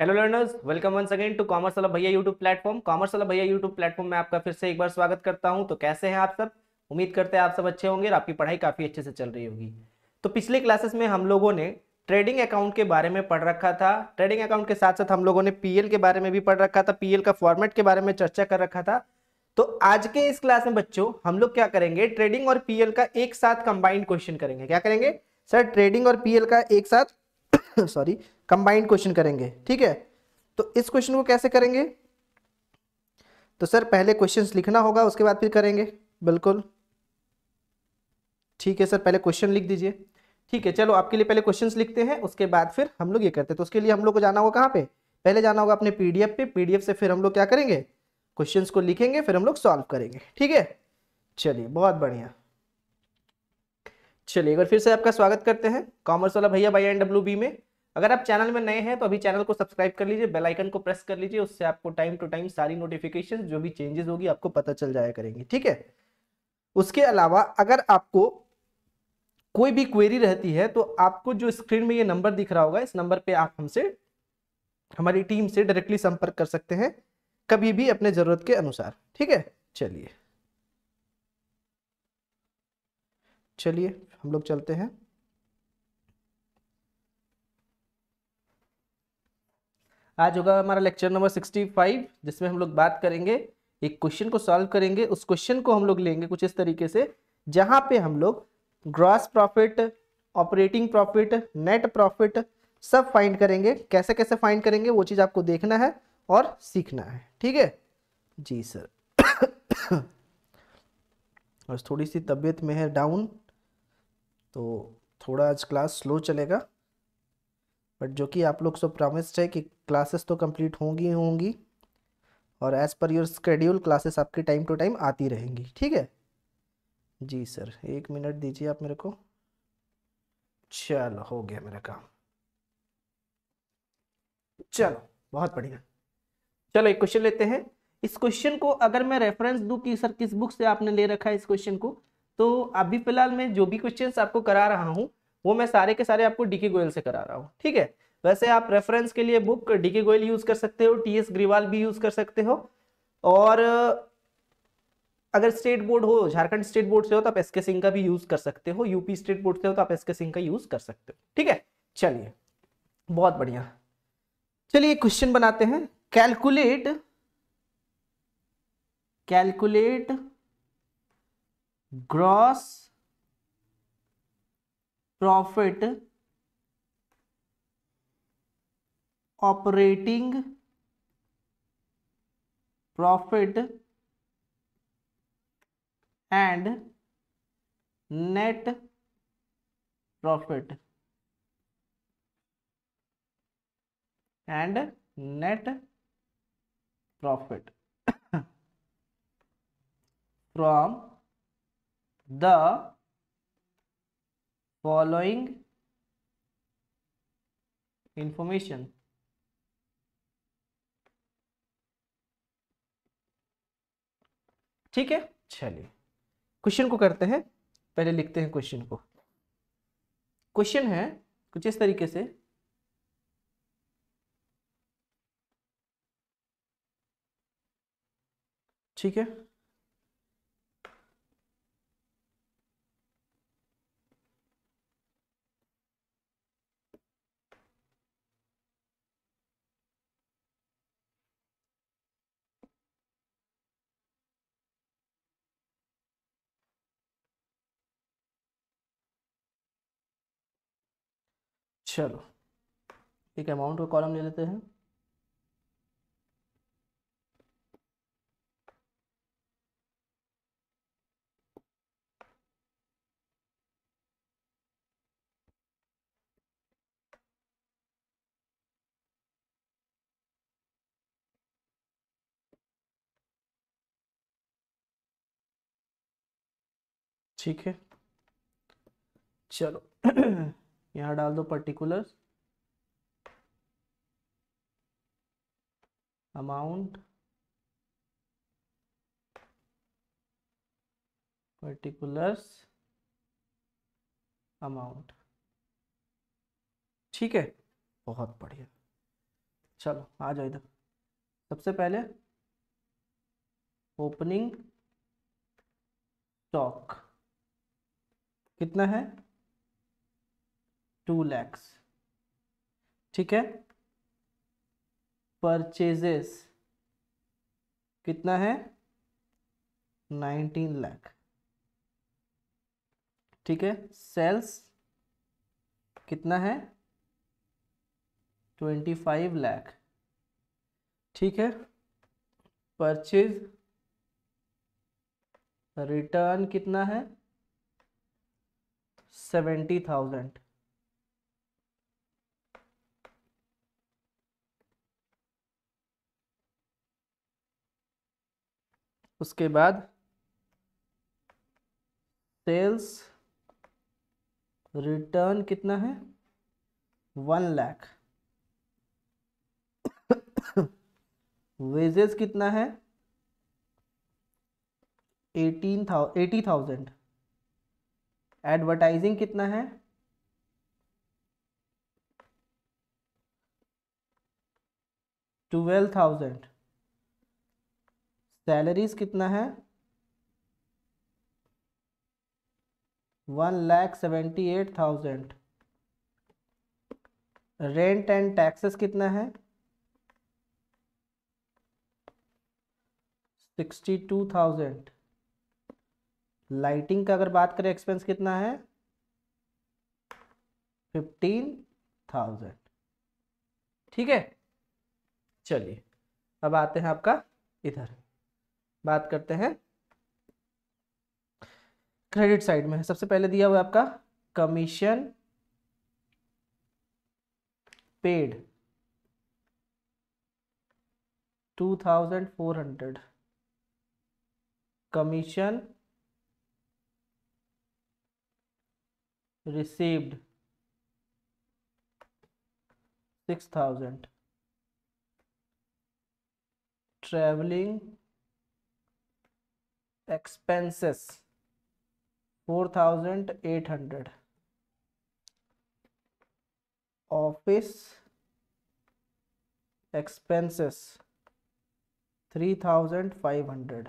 Hello learners welcome once again to commerce वाला भैया YouTube platform commerce वाला भैया यूट्यूब प्लेटफॉर्म में आपका फिर से एक बार स्वागत करता हूं तो कैसे हैं आप सब उम्मीद करते हैं आप सब अच्छे होंगे और आपकी पढ़ाई काफ़ी अच्छे से चल रही होगी तो पिछले क्लासेस में हम लोगों ने ट्रेडिंग अकाउंट के बारे में पढ़ रखा था ट्रेडिंग अकाउंट के साथ साथ हम लोगों ने पी के बारे में भी पढ़ रखा था पी का फॉर्मेट के बारे में चर्चा कर रखा था तो आज के इस क्लास में बच्चों हम लोग क्या करेंगे ट्रेडिंग और पी का एक साथ कंबाइंड क्वेश्चन करेंगे क्या करेंगे सर ट्रेडिंग और पी का एक साथ सॉरी कंबाइंड क्वेश्चन करेंगे ठीक है तो इस क्वेश्चन को कैसे करेंगे तो सर पहले क्वेश्चंस लिखना होगा उसके बाद फिर करेंगे बिल्कुल ठीक है सर पहले क्वेश्चन लिख दीजिए ठीक है चलो आपके लिए पहले क्वेश्चन लिखते हैं उसके बाद फिर हम लोग ये करते हैं तो उसके लिए हम लोग को जाना होगा कहाँ पे पहले जाना होगा अपने पीडीएफ पे पीडीएफ से फिर हम लोग क्या करेंगे क्वेश्चंस को लिखेंगे फिर हम लोग सॉल्व करेंगे ठीक है चलिए बहुत बढ़िया चलिए अगर फिर से आपका स्वागत करते हैं कॉमर्स वाला भैया भाई एन बी में अगर आप चैनल में नए हैं तो अभी चैनल को सब्सक्राइब कर लीजिए बेल आइकन को प्रेस कर लीजिए उससे आपको टाइम टू टाइम सारी नोटिफिकेशन जो भी चेंजेस होगी आपको पता चल जाया करेंगे ठीक है उसके अलावा अगर आपको कोई भी क्वेरी रहती है तो आपको जो स्क्रीन में ये नंबर दिख रहा होगा इस नंबर पर आप हमसे हमारी टीम से डायरेक्टली संपर्क कर सकते हैं कभी भी अपने जरूरत के अनुसार ठीक है चलिए चलिए हम लोग चलते हैं आज होगा हमारा लेक्चर नंबर 65 जिसमें हम लोग बात करेंगे एक क्वेश्चन को सॉल्व करेंगे उस क्वेश्चन को हम लोग लेंगे कुछ इस तरीके से जहाँ पे हम लोग gross profit operating profit net profit सब फाइंड करेंगे कैसे कैसे फाइंड करेंगे वो चीज़ आपको देखना है और सीखना है ठीक है जी सर और थोड़ी सी तबीयत में है डाउन तो थोड़ा आज क्लास स्लो चलेगा बट जो कि आप लोग सब प्रॉमिस्ड है कि क्लासेस तो कंप्लीट होंगी ही होंगी और as per your schedule classes आपकी टाइम टू टाइम आती रहेंगी ठीक है जी सर एक मिनट दीजिए आप मेरे को चलो हो गया मेरा काम चलो बहुत बढ़िया चलो एक क्वेश्चन लेते हैं इस क्वेश्चन को अगर मैं रेफरेंस दूं कि सर किस बुक से आपने ले रखा है इस क्वेश्चन को तो अभी फिलहाल मैं जो भी क्वेश्चन आपको करा रहा हूँ वो मैं सारे के सारे आपको डीके गोयल से करा रहा हूँ ठीक है वैसे आप रेफरेंस के लिए बुक डीके गोयल यूज कर सकते हो टी एस ग्रीवाल भी यूज कर सकते हो और अगर स्टेट बोर्ड हो झारखंड स्टेट बोर्ड से हो तो आप एसके सिंह का भी यूज कर सकते हो यूपी स्टेट बोर्ड से हो तो आप एसके सिंह का यूज कर सकते हो ठीक है चलिए बहुत बढ़िया चलिए क्वेश्चन बनाते हैं calculate calculate gross profit operating profit and net profit and net profit from the following information ठीक है चलिए क्वेश्चन को करते हैं पहले लिखते हैं क्वेश्चन को क्वेश्चन है कुछ इस तरीके से ठीक है चलो एक अमाउंट का कॉलम ले लेते हैं ठीक है चलो यहाँ डाल दो पर्टिकुलर्स अमाउंट पर्टिकुलर्स अमाउंट ठीक है बहुत बढ़िया चलो आ जाओ इधर सबसे पहले ओपनिंग स्टॉक कितना है टू लैक्स ठीक है परचेजेस कितना है नाइनटीन लैख ठीक है सेल्स कितना है ट्वेंटी फाइव लैख ठीक है परचेज रिटर्न कितना है सेवेंटी थाउजेंड उसके बाद सेल्स रिटर्न कितना है वन लाख वेजेस कितना है एटीन था एटी थाउजेंड एडवर्टाइजिंग कितना है ट्वेल्व थाउजेंड सैलरीज कितना है one lakh seventy eight thousand rent and taxes कितना है सिक्सटी टू थाउजेंड लाइटिंग का अगर बात करें एक्सपेंस कितना है फिफ्टीन थाउजेंड ठीक है चलिए अब आते हैं आपका इधर बात करते हैं क्रेडिट साइड में सबसे पहले दिया हुआ आपका commission paid two thousand four hundred commission six 6000 travelling expenses four thousand eight hundred office expenses three thousand five hundred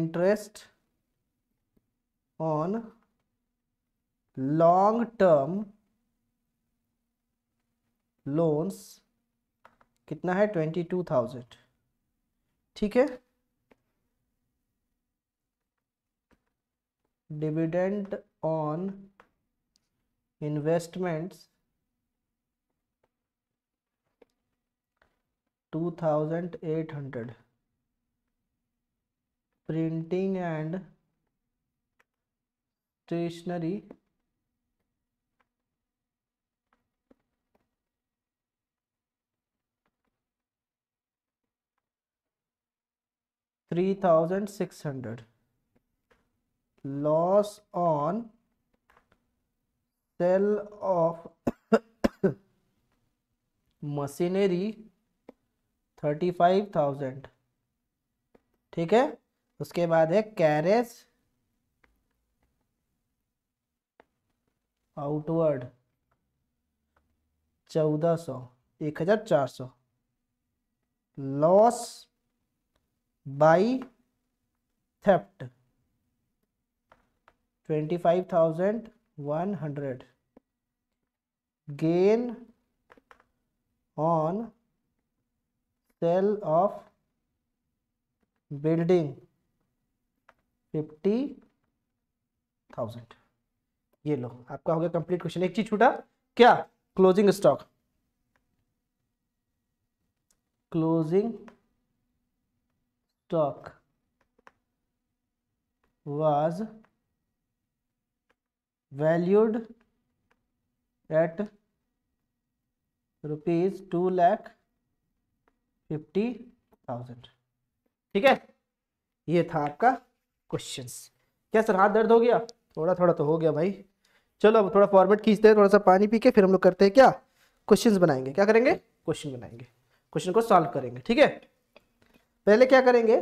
interest on long term loans कितना है ट्वेंटी टू थाउजेंड ठीक है dividend on investments 2800 printing and stationery three thousand six hundred loss on sale of machinery thirty five thousand ठीक है उसके बाद है carriage outward चौदह सौ एक हजार चार सौ loss by theft twenty five thousand one hundred gain on sale of building fifty thousand ये लो आपका हो गया कंप्लीट क्वेश्चन एक चीज छूटा क्या closing stock closing stock was valued at rupees two lakh fifty thousand ठीक है ये था आपका क्वेश्चन क्या सर हाथ दर्द हो गया थोड़ा थोड़ा तो हो गया भाई चलो अब थोड़ा फॉर्मेट खींचते हैं थोड़ा सा पानी पी के फिर हम लोग करते हैं क्या क्वेश्चंस बनाएंगे क्या करेंगे क्वेश्चन बनाएंगे क्वेश्चन को सॉल्व करेंगे ठीक है पहले क्या करेंगे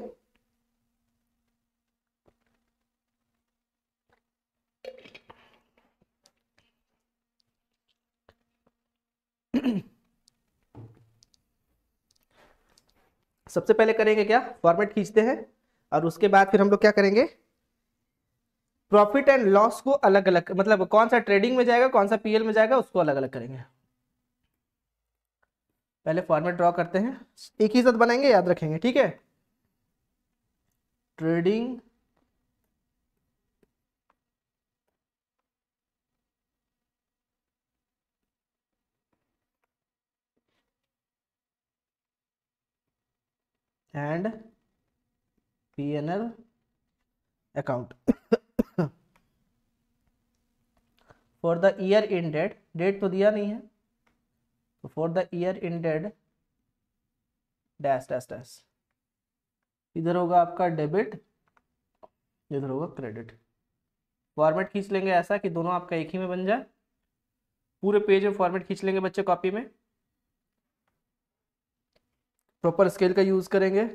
सबसे पहले करेंगे क्या फॉर्मेट खींचते हैं और उसके बाद फिर हम लोग क्या करेंगे प्रॉफिट एंड लॉस को अलग अलग मतलब कौन सा ट्रेडिंग में जाएगा कौन सा पीएल में जाएगा उसको अलग अलग करेंगे पहले फॉर्मेट ड्रॉ करते हैं एक ही साथ बनाएंगे याद रखेंगे ठीक है trading and P N L account for the year in date date तो दिया नहीं है So for the year ended dash dash dash इधर होगा आपका डेबिट इधर होगा क्रेडिट फॉर्मेट खींच लेंगे ऐसा कि दोनों आपका एक ही में बन जाए पूरे पेज में फॉर्मेट खींच लेंगे बच्चे कॉपी में प्रॉपर स्केल का यूज करेंगे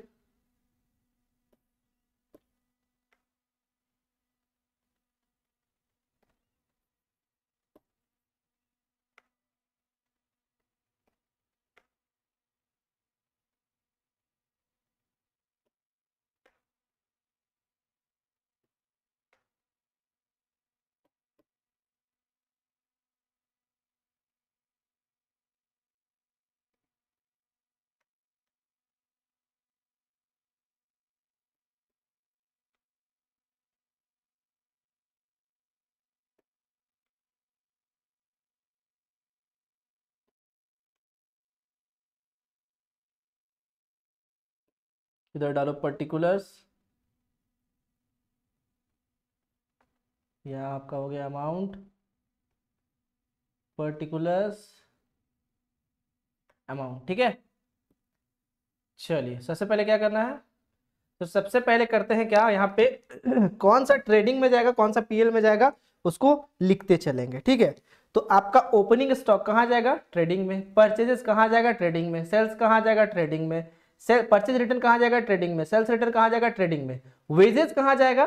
इधर डालो पर्टिकुलर्स यह आपका हो गया अमाउंट पर्टिकुलर्स अमाउंट ठीक है चलिए सबसे पहले क्या करना है तो सबसे पहले करते हैं क्या यहाँ पे कौन सा ट्रेडिंग में जाएगा कौन सा पीएल में जाएगा उसको लिखते चलेंगे ठीक है तो आपका ओपनिंग स्टॉक कहाँ जाएगा ट्रेडिंग में परचेजेस कहाँ जाएगा ट्रेडिंग में सेल्स कहाँ जाएगा ट्रेडिंग में परचेज रिटर्न कहाँ जाएगा ट्रेडिंग में सेल्स रिटर्न कहाँ जाएगा ट्रेडिंग में वेजेस कहाँ जाएगा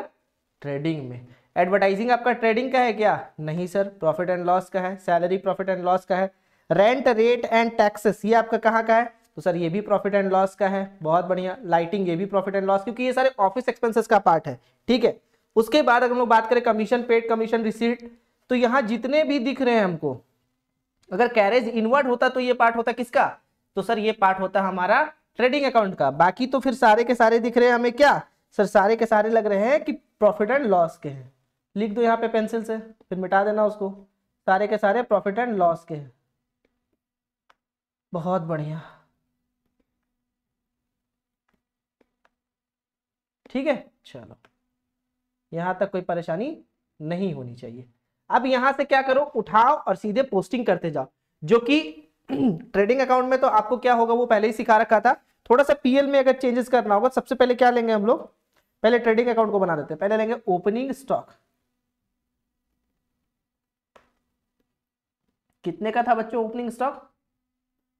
ट्रेडिंग में एडवर्टाइजिंग आपका ट्रेडिंग का है क्या नहीं सर प्रॉफिट एंड लॉस का है सैलरी प्रॉफिट एंड लॉस का है रेंट रेट एंड टैक्सेस ये आपका कहाँ का है तो सर ये भी प्रॉफिट एंड लॉस का है बहुत बढ़िया लाइटिंग ये भी प्रॉफिट एंड लॉस क्योंकि ये सारे ऑफिस एक्सपेंसेस का पार्ट है ठीक है उसके बाद अगर हम लोग बात करें कमीशन पेड कमीशन रिसीट तो यहाँ जितने भी दिख रहे हैं हमको अगर कैरेज इनवर्ट होता तो ये पार्ट होता किसका तो सर ये पार्ट होता हमारा ट्रेडिंग अकाउंट का बाकी तो फिर सारे के सारे दिख रहे हैं हमें क्या सर सारे के सारे लग रहे हैं कि प्रॉफिट एंड लॉस के हैं लिख दो यहाँ पे पेंसिल से फिर मिटा देना उसको सारे के सारे प्रॉफिट एंड लॉस के हैं बहुत बढ़िया ठीक है चलो यहां तक कोई परेशानी नहीं होनी चाहिए अब यहां से क्या करो उठाओ और सीधे पोस्टिंग करते जाओ जो कि ट्रेडिंग अकाउंट में तो आपको क्या होगा वो पहले ही सिखा रखा था थोड़ा सा पीएल में अगर चेंजेस करना होगा सबसे पहले क्या लेंगे हम लोग पहले ट्रेडिंग अकाउंट को बना देते हैं पहले लेंगे ओपनिंग स्टॉक कितने का था बच्चों ओपनिंग स्टॉक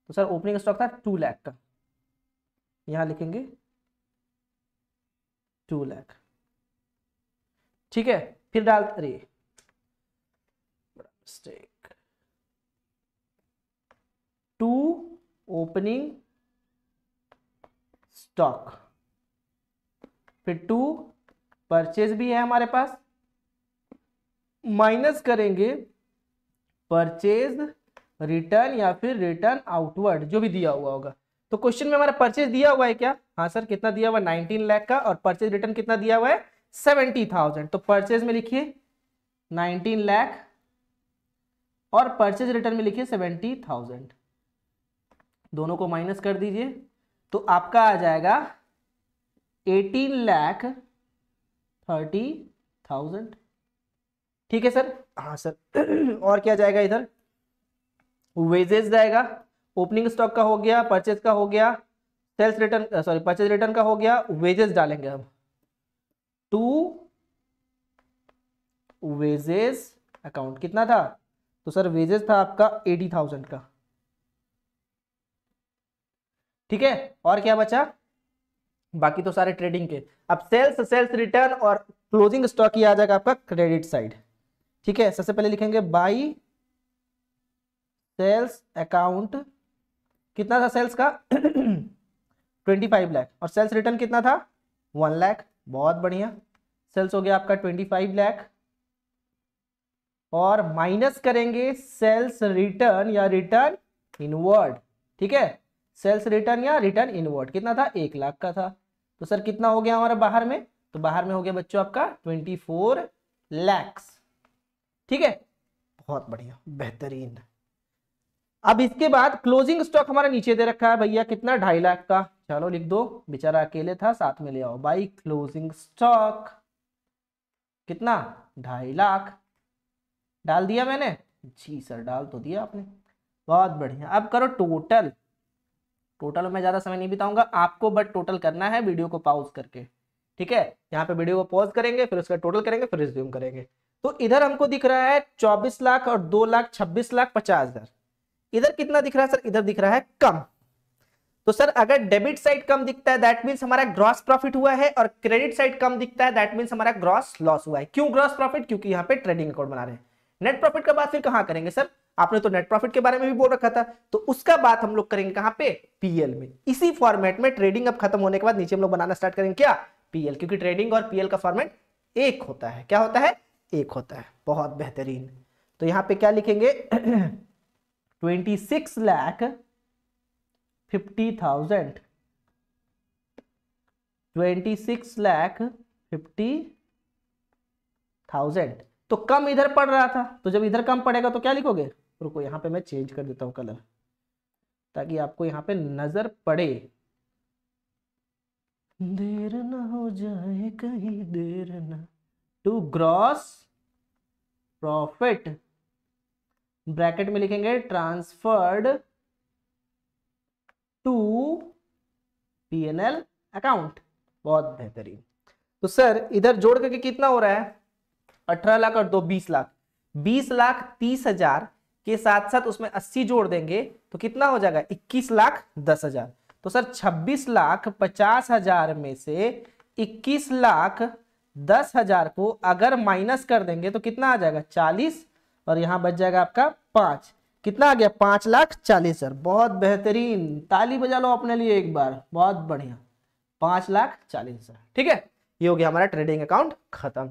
तो सर ओपनिंग स्टॉक था टू लैख का यहां लिखेंगे टू लैख ठीक है फिर डाल अरे मिस्टेक टू ओपनिंग स्टॉक फिर टू परचेज भी है हमारे पास माइनस करेंगे परचेज रिटर्न या फिर रिटर्न आउटवर्ड जो भी दिया हुआ होगा तो क्वेश्चन में हमारा परचेज दिया हुआ है क्या हाँ सर कितना दिया हुआ नाइनटीन लाख का और परचेज रिटर्न कितना दिया हुआ है सेवेंटी थाउजेंड तो परचेज में लिखिए नाइनटीन लाख और परचेज रिटर्न में लिखिए सेवेंटी थाउजेंड दोनों को माइनस कर दीजिए तो आपका आ जाएगा एटीन लैख थर्टी थाउजेंड ठीक है सर हाँ सर और क्या जाएगा इधर वेजेस जाएगा ओपनिंग स्टॉक का हो गया परचेज का हो गया sales return sorry purchase return का हो गया वेजेस डालेंगे हम टू वेजेस अकाउंट कितना था तो सर वेजेस था आपका एटी थाउजेंड का ठीक है और क्या बचा बाकी तो सारे ट्रेडिंग के अब सेल्स सेल्स रिटर्न और क्लोजिंग स्टॉक ही आ जाएगा आपका क्रेडिट साइड ठीक है सबसे पहले लिखेंगे बाई सेल्स अकाउंट कितना था सेल्स का ट्वेंटी फाइव लाख और सेल्स रिटर्न कितना था वन लाख बहुत बढ़िया सेल्स हो गया आपका ट्वेंटी फाइव लाख और माइनस करेंगे सेल्स रिटर्न या रिटर्न इनवर्ड ठीक है सेल्स रिटर्न या रिटर्न इनवर्ट कितना था एक लाख का था तो सर कितना हो गया हमारा बाहर में तो बाहर में हो गया बच्चों आपका ट्वेंटी फोर लैक्स ठीक है बहुत बढ़िया बेहतरीन अब इसके बाद क्लोजिंग स्टॉक हमारा नीचे दे रखा है भैया कितना ढाई लाख का चलो लिख दो बेचारा अकेले था साथ में ले आओ बाई क्लोजिंग स्टॉक कितना ढाई लाख डाल दिया मैंने जी सर डाल तो दिया आपने बहुत बढ़िया अब करो टोटल टोटल मैं ज़्यादा समय नहीं बिताऊंगा आपको बट टोटल करना है वीडियो को पॉज करके ठीक है यहाँ पे वीडियो को पॉज करेंगे फिर उसका टोटल करेंगे फिर रिज्यूम करेंगे तो इधर हमको दिख रहा है चौबीस लाख और दो लाख छब्बीस लाख पचास हजार इधर कितना दिख रहा है सर इधर दिख रहा है कम तो सर अगर डेबिट साइड कम दिखता है दैट मीन्स हमारा ग्रॉस प्रॉफिट हुआ है और क्रेडिट साइड कम दिखता है दैट मीन्स हमारा ग्रॉस लॉस हुआ है क्यों ग्रॉस प्रॉफिट क्योंकि यहाँ पे ट्रेडिंग अकाउंट बना रहे हैं नेट प्रॉफिट का बात फिर कहाँ करेंगे सर आपने तो नेट प्रॉफिट के बारे में भी बोल रखा था तो उसका बात हम लोग करेंगे कहां पे पीएल में इसी फॉर्मेट में ट्रेडिंग अब खत्म होने के बाद नीचे हम लोग बनाना स्टार्ट करेंगे क्या पीएल क्योंकि ट्रेडिंग और पीएल का फॉर्मेट एक होता है क्या होता है एक होता है बहुत बेहतरीन तो यहां पे क्या लिखेंगे twenty six lakh fifty thousand twenty six lakh fifty thousand तो कम इधर पड़ रहा था तो जब इधर कम पड़ेगा तो क्या लिखोगे रुको यहाँ पे मैं चेंज कर देता हूँ कलर ताकि आपको यहाँ पे नजर पड़े देर ना हो जाए कहीं देर ना टू ग्रॉस प्रॉफिट ब्रैकेट में लिखेंगे ट्रांसफर्ड टू पीएनएल अकाउंट बहुत बेहतरीन तो सर इधर जोड़ करके कितना हो रहा है अठारह लाख और दो बीस लाख बीस लाख तीस हजार के साथ साथ उसमें अस्सी जोड़ देंगे तो कितना हो जाएगा इक्कीस लाख दस हजार तो सर छब्बीस लाख पचास हजार में से इक्कीस लाख दस हजार को अगर माइनस कर देंगे तो कितना आ जाएगा चालीस और यहां बच जाएगा आपका पांच कितना आ गया पांच लाख चालीस हजार बहुत बेहतरीन ताली बजा लो अपने लिए एक बार बहुत बढ़िया पांच लाख चालीस हजार ठीक है ये हो गया हमारा ट्रेडिंग अकाउंट खत्म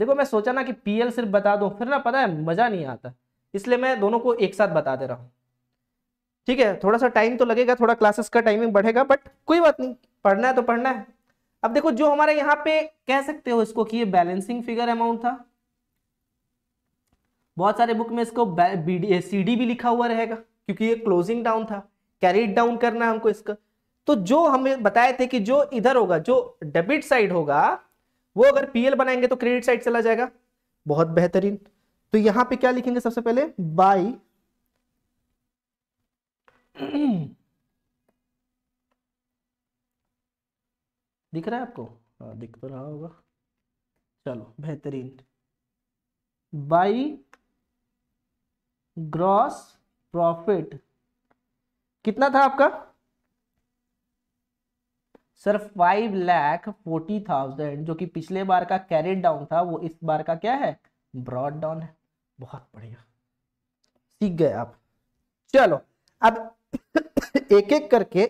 देखो मैं सोचा ना कि पी सिर्फ बता दूं फिर ना पता है मजा नहीं आता इसलिए मैं दोनों को एक साथ बता दे रहा हूँ ठीक है थोड़ा सा टाइम तो लगेगा थोड़ा क्लासेस का टाइमिंग बढ़ेगा बट कोई बात नहीं पढ़ना है तो पढ़ना है अब देखो जो हमारे यहाँ पे कह सकते हो इसको कि ये बैलेंसिंग फिगर अमाउंट था बहुत सारे बुक में इसको सी डी भी लिखा हुआ रहेगा क्योंकि ये क्लोजिंग डाउन था कैरीड डाउन करना है हमको इसका तो जो हमें बताए थे कि जो इधर होगा जो डेबिट साइड होगा वो अगर पीएल बनाएंगे तो क्रेडिट साइड चला जाएगा बहुत बेहतरीन तो यहां पे क्या लिखेंगे सबसे पहले बाई दिख रहा है आपको आ, हाँ, दिख तो रहा होगा चलो बेहतरीन बाई ग्रॉस प्रॉफिट कितना था आपका सिर्फ फाइव लैख फोर्टी थाउजेंड जो कि पिछले बार का कैरेट डाउन था वो इस बार का क्या है ब्रॉड डाउन है बहुत बढ़िया सीख गए आप चलो अब एक एक करके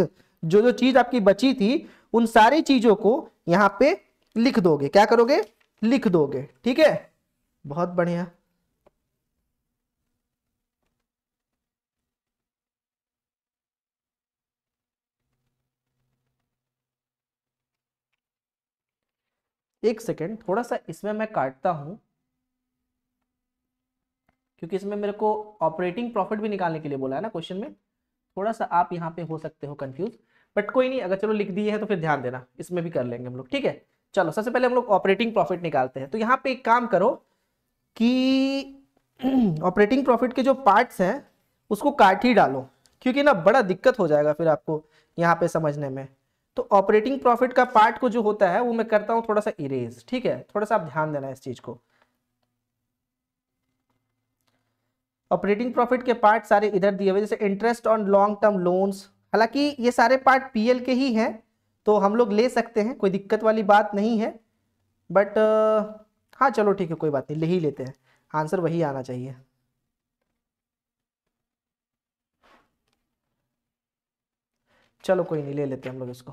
जो जो चीज आपकी बची थी उन सारी चीजों को यहाँ पे लिख दोगे क्या करोगे लिख दोगे ठीक है बहुत बढ़िया एक सेकेंड थोड़ा सा इसमें मैं काटता हूँ क्योंकि इसमें मेरे को ऑपरेटिंग प्रॉफिट भी निकालने के लिए बोला है ना क्वेश्चन में थोड़ा सा आप यहाँ पे हो सकते हो कंफ्यूज बट कोई नहीं अगर चलो लिख दिए है तो फिर ध्यान देना इसमें भी कर लेंगे हम लोग ठीक है चलो सबसे पहले हम लोग ऑपरेटिंग प्रॉफिट निकालते हैं तो यहाँ पे एक काम करो कि ऑपरेटिंग प्रॉफिट के जो पार्ट्स हैं उसको काट ही डालो क्योंकि ना बड़ा दिक्कत हो जाएगा फिर आपको यहाँ पे समझने में तो ऑपरेटिंग प्रॉफिट का पार्ट को जो होता है वो मैं करता हूँ थोड़ा सा इरेज ठीक है थोड़ा सा आप ध्यान देना इस चीज को ऑपरेटिंग प्रॉफिट के पार्ट सारे इधर दिए हुए जैसे interest on long term loans हालांकि ये सारे पार्ट पीएल के ही हैं तो हम लोग ले सकते हैं कोई दिक्कत वाली बात नहीं है बट हाँ चलो ठीक है कोई बात नहीं ले ही लेते हैं आंसर वही आना चाहिए चलो कोई नहीं ले लेते हम लोग इसको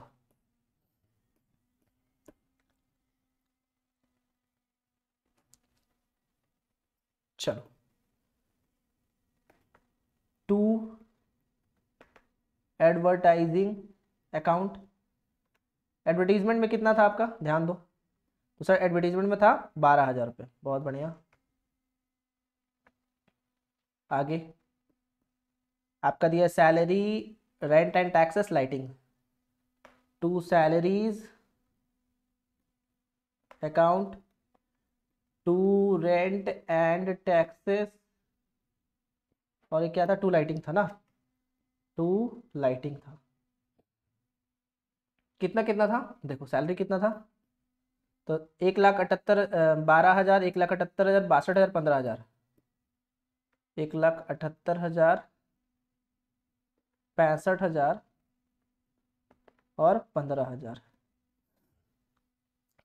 चलो टू एडवर्टाइजिंग अकाउंट एडवर्टीजमेंट में कितना था आपका ध्यान दो तो सर एडवर्टीजमेंट में था बारह हजार रुपये बहुत बढ़िया आगे आपका दिया salary rent and taxes lighting to salaries account to rent and taxes और ये क्या था टू लाइटिंग था ना टू लाइटिंग था कितना कितना था देखो सैलरी कितना था तो एक लाख अठहत्तर बारह हज़ार एक लाख अठहत्तर हज़ार बासठ हज़ार पंद्रह हज़ार एक लाख अठहत्तर हज़ार पैंसठ हजार और पंद्रह हजार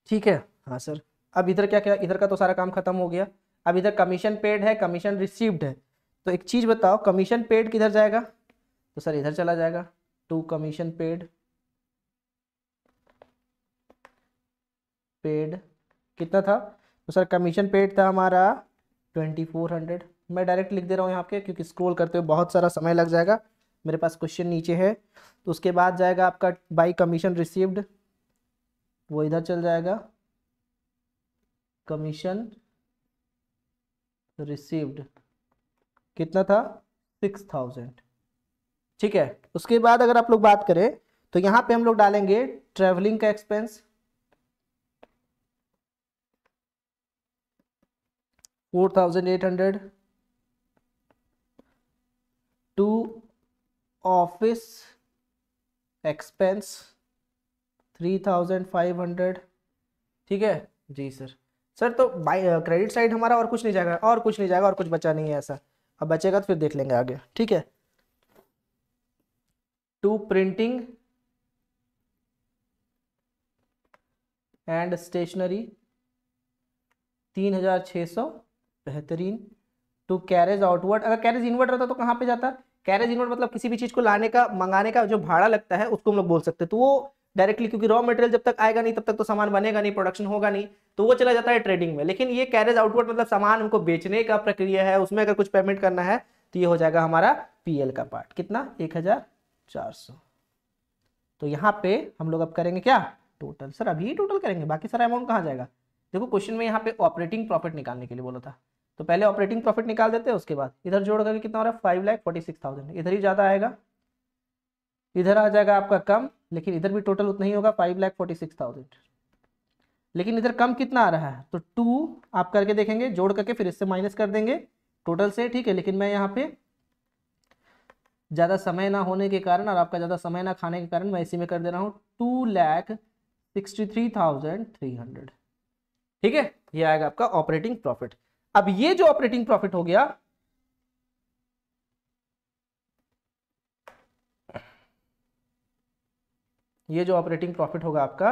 ठीक है हाँ सर अब इधर क्या क्या इधर का तो सारा काम खत्म हो गया अब इधर कमीशन पेड है कमीशन रिसीव्ड है तो एक चीज बताओ कमीशन पेड किधर जाएगा तो सर इधर चला जाएगा टू कमीशन पेड पेड कितना था तो सर कमीशन पेड था हमारा ट्वेंटी फोर हंड्रेड मैं डायरेक्ट लिख दे रहा हूँ यहाँ पे क्योंकि स्क्रॉल करते हुए बहुत सारा समय लग जाएगा मेरे पास क्वेश्चन नीचे है तो उसके बाद जाएगा आपका बाई कमीशन रिसीव्ड वो इधर चल जाएगा कमीशन रिसीव्ड कितना था सिक्स थाउजेंड ठीक है उसके बाद अगर आप लोग बात करें तो यहां पे हम लोग डालेंगे ट्रेवलिंग का expense four thousand eight hundred two office expense three thousand five hundred ठीक है जी सर सर तो बाई क्रेडिट साइड हमारा और कुछ नहीं जाएगा और कुछ नहीं जाएगा और कुछ बचा नहीं है ऐसा अब बचेगा तो फिर देख लेंगे आगे ठीक है टू प्रिंटिंग एंड स्टेशनरी तीन हजार छः सौ बेहतरीन टू कैरेज आउटवर्ड अगर कैरेज इनवर्ड रहता तो कहाँ पे जाता कैरेज इनवर्ड मतलब किसी भी चीज को लाने का मंगाने का जो भाड़ा लगता है उसको हम लोग बोल सकते हैं तो वो डायरेक्टली क्योंकि रॉ मटेरियल जब तक आएगा नहीं तब तक तो सामान बनेगा नहीं प्रोडक्शन होगा नहीं तो वो चला जाता है ट्रेडिंग में लेकिन ये कैरेज आउटवर्ड मतलब सामान हमको बेचने का प्रक्रिया है उसमें अगर कुछ पेमेंट करना है तो ये हो जाएगा हमारा पीएल का पार्ट कितना एक हजार चार सौ तो यहाँ पे हम लोग अब करेंगे क्या टोटल सर अभी टोटल करेंगे बाकी सारा अमाउंट कहाँ जाएगा देखो क्वेश्चन में यहाँ पे ऑपरेटिंग प्रॉफिट निकालने के लिए बोला था तो पहले ऑपरेटिंग प्रॉफिट निकाल देते हैं उसके बाद इधर जोड़ करके कितना हो रहा है five lakh forty six thousand इधर ही ज़्यादा आएगा इधर आ जाएगा आपका कम लेकिन इधर भी टोटल उतना ही होगा five lakh forty six thousand लेकिन इधर कम कितना आ रहा है तो टू आप करके देखेंगे जोड़ करके फिर इससे माइनस कर देंगे टोटल से ठीक है लेकिन मैं यहाँ पे ज़्यादा समय ना होने के कारण और आपका ज़्यादा समय ना खाने के कारण मैं इसी में कर दे रहा हूँ two lakh sixty three thousand three hundred ठीक है ये आएगा आपका ऑपरेटिंग प्रॉफिट अब ये जो ऑपरेटिंग प्रॉफिट हो गया ये जो ऑपरेटिंग प्रॉफिट होगा आपका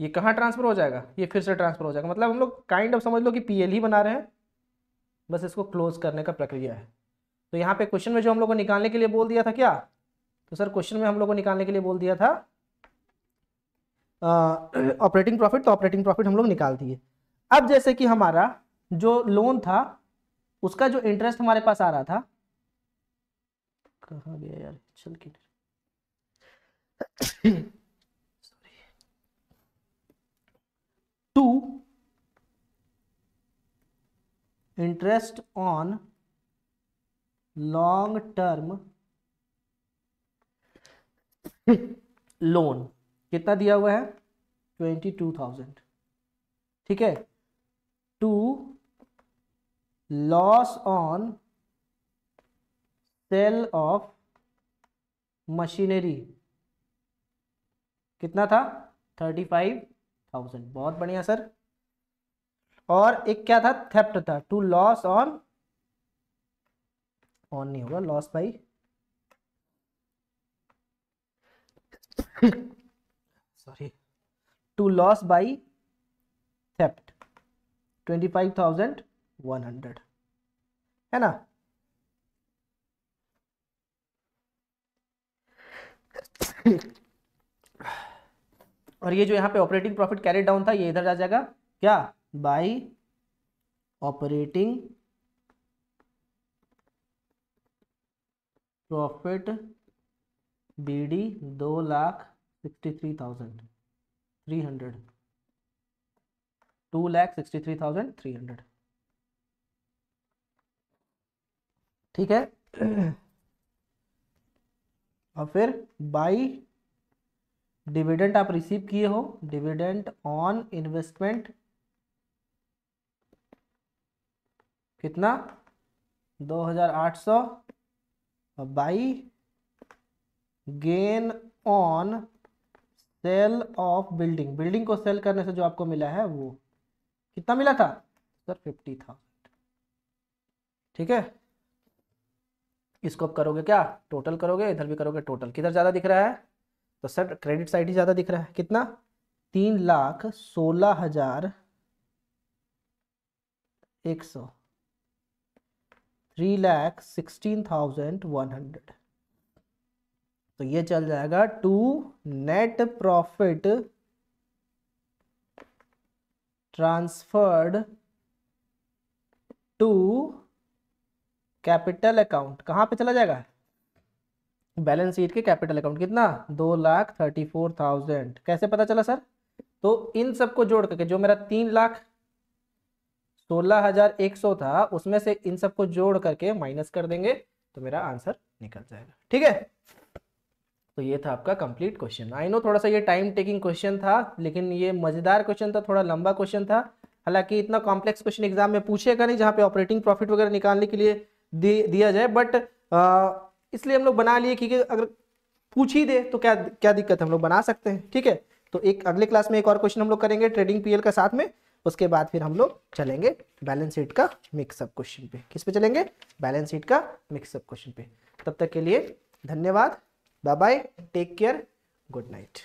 ये कहां ट्रांसफर हो जाएगा ये फिर से ट्रांसफर हो जाएगा मतलब हम लोग काइंड ऑफ समझ लो कि पीएल ही बना रहे हैं बस इसको क्लोज करने का प्रक्रिया है तो यहां पे क्वेश्चन में जो हम लोग को निकालने के लिए बोल दिया था क्या तो सर क्वेश्चन में हम लोग को निकालने के लिए बोल दिया था ऑपरेटिंग प्रॉफिट तो ऑपरेटिंग प्रॉफिट हम लोग निकाल दिए अब जैसे कि हमारा जो लोन था उसका जो इंटरेस्ट हमारे पास आ रहा था कहा गया यार चल के to interest on long term loan कितना दिया हुआ है ट्वेंटी टू थाउजेंड ठीक है to loss on sale of machinery कितना था थर्टी फाइव थाउजेंड बहुत बढ़िया सर और एक क्या था थेप्ट था टू लॉस ऑन ऑन नहीं होगा loss by sorry twenty five thousand one hundred है ना और ये जो यहां पे ऑपरेटिंग प्रॉफिट कैरेट डाउन था ये इधर जा जाएगा क्या बाई ऑपरेटिंग प्रॉफिट बीडी दो lakh sixty three thousand three hundred two lakh sixty three thousand three hundred ठीक है और फिर बाई डिविडेंट आप रिसीव किए हो डिविडेंट ऑन इन्वेस्टमेंट कितना दो हजार आठ सौ by gain on sale of building building को सेल करने से जो आपको मिला है वो कितना मिला था सर फिफ्टी थाउजेंड ठीक है इसको आप करोगे क्या टोटल करोगे इधर भी करोगे टोटल किधर ज़्यादा दिख रहा है तो सर क्रेडिट साइड ही ज़्यादा दिख रहा है कितना तीन लाख सोलह हजार एक सौ three lakh sixteen thousand one hundred तो ये चल जाएगा to net profit transferred to capital account कहां पे चला जाएगा बैलेंस शीट के कैपिटल अकाउंट कितना दो लाख थर्टी फोर थाउजेंड कैसे पता चला सर तो इन सबको जोड़ करके जो मेरा तीन लाख सोलह हजार एक सौ था उसमें से इन सबको जोड़ करके माइनस कर देंगे तो मेरा आंसर निकल जाएगा ठीक है तो ये था आपका कंप्लीट क्वेश्चन आई नो थोड़ा सा ये टाइम टेकिंग क्वेश्चन था लेकिन ये मज़ेदार क्वेश्चन था थोड़ा लंबा क्वेश्चन था हालांकि इतना कॉम्प्लेक्स क्वेश्चन एग्जाम में पूछेगा नहीं जहाँ पे ऑपरेटिंग प्रॉफिट वगैरह निकालने के लिए दिया जाए बट इसलिए हम लोग बना लिए क्योंकि अगर पूछ ही दे तो क्या क्या दिक्कत है हम लोग बना सकते हैं ठीक है तो एक अगले क्लास में एक और क्वेश्चन हम लोग करेंगे ट्रेडिंग पीएल का साथ में उसके बाद फिर हम लोग चलेंगे बैलेंस शीट का मिक्सअप क्वेश्चन पे किस पे चलेंगे बैलेंस शीट का मिक्सअप क्वेश्चन पे तब तक के लिए धन्यवाद Bye bye. Take care. Good night.